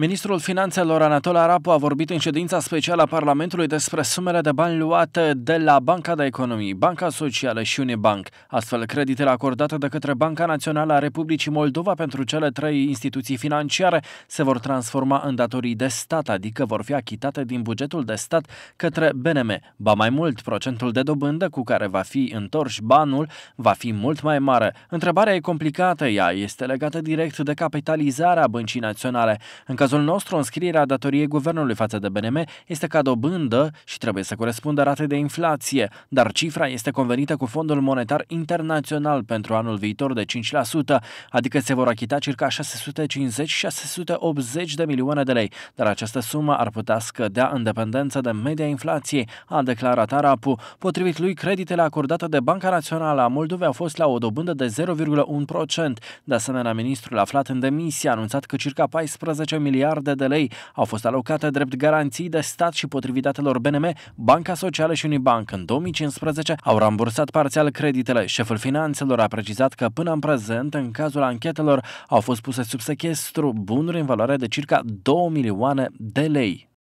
Ministrul Finanțelor Anatol Arapu a vorbit în ședința specială a Parlamentului despre sumele de bani luate de la Banca de Economii, Banca Socială și Unibank. Astfel, creditele acordate de către Banca Națională a Republicii Moldova pentru cele trei instituții financiare se vor transforma în datorii de stat, adică vor fi achitate din bugetul de stat către BNM. Ba mai mult, procentul de dobândă cu care va fi întors banul va fi mult mai mare. Întrebarea e complicată, ea este legată direct de capitalizarea băncii naționale. În cazul nostru, înscrierea datoriei guvernului față de BNM este ca dobândă și trebuie să corespundă rate de inflație, dar cifra este convenită cu Fondul Monetar Internațional pentru anul viitor de 5%, adică se vor achita circa 650-680 de milioane de lei, dar această sumă ar putea scădea în dependență de media inflației, a declarat Arapu. Potrivit lui, creditele acordate de Banca Națională a Moldovei au fost la o dobândă de 0,1%. De asemenea, ministrul aflat în demisie a anunțat că circa 14 milioane miliarde de lei au fost alocate drept garanții de stat și potrivit datelor BNM, Banca Socială și Unibank în 2015 au rambursat parțial creditele. Șeful finanțelor a precizat că până în prezent, în cazul anchetelor, au fost puse sub sechestru bunuri în valoare de circa 2 milioane de lei.